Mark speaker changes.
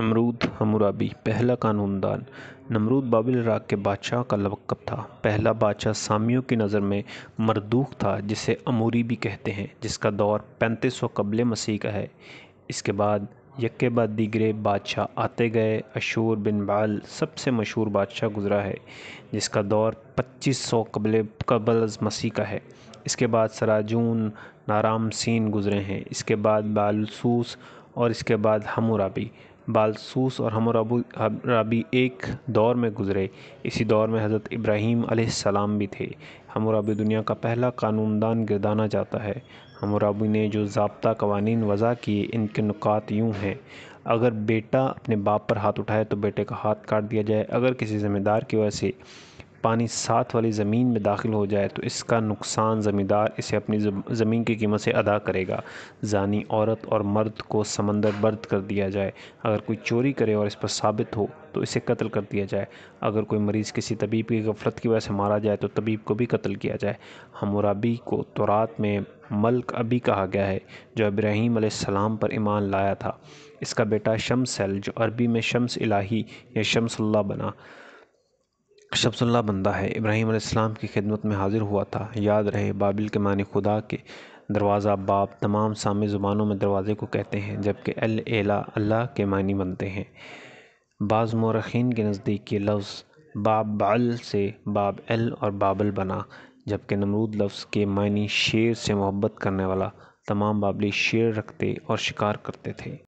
Speaker 1: नमरूद हमुराबी पहला कानूनदान नमरूद बाबिल इराक के बादशाह का लकब था पहला बादशाह सामियों की नज़र में मरदूक था जिसे अमूरी भी कहते हैं जिसका दौर पैंतीस सौ कबल मसीह का है इसके बाद यक्के बाद दीगरे बादशाह आते गए अशूर बिन बाल सबसे मशहूर बादशाह गुजरा है जिसका दौर 2500 सौ कबल कबल मसीह का है इसके बाद सराजून नाराम सीन गुजरे हैं इसके बाद बालसूस और इसके बाद हमुराबी बालसूस और हम रबी एक दौर में गुज़रे इसी दौर में हज़रत इब्राहीम सलाम भी थे हमराबी दुनिया का पहला कानूनदान गिरदाना जाता है हमराबी ने जो जबता कवानीन वज़ा किए इनके नुकात यूँ हैं अगर बेटा अपने बाप पर हाथ उठाए तो बेटे का हाथ काट दिया जाए अगर किसी ज़िम्मेदार की वजह से पानी साथ वाली ज़मीन में दाखिल हो जाए तो इसका नुकसान ज़मींदार इसे अपनी ज़मीन की कीमत से अदा करेगा जानी औरत और मर्द को समंदर बर्द कर दिया जाए अगर कोई चोरी करे और इस पर साबित हो तो इसे कत्ल कर दिया जाए अगर कोई मरीज़ किसी तबीब की गफलत की वजह से मारा जाए तो तबीब को भी कत्ल किया जाए हमराबी को तोरात में मलक अभी कहा गया है जो इब्राहिम सलाम पर ईमान लाया था इसका बेटा शम्स है जो अरबी में शम्स इलाही या शम्सल्ला बना शब्सुल्ला बंदा है इब्राहीम की खिदमत में हाज़िर हुआ था याद रहे बाबिल के मानी खुदा के दरवाज़ा बाप तमाम सामी ज़ुबानों में दरवाज़े को कहते हैं जबकि अल एला अल्लाह के मानी बनते हैं बाज़ मौरखीन के नज़दीक ये लफ्ज़ बाब बाल से बाब एल और बाबल बना जबकि नमरूद लफ्ज़ के मानी शेर से मोहब्बत करने वाला तमाम बाबली शेर रखते और शिकार करते थे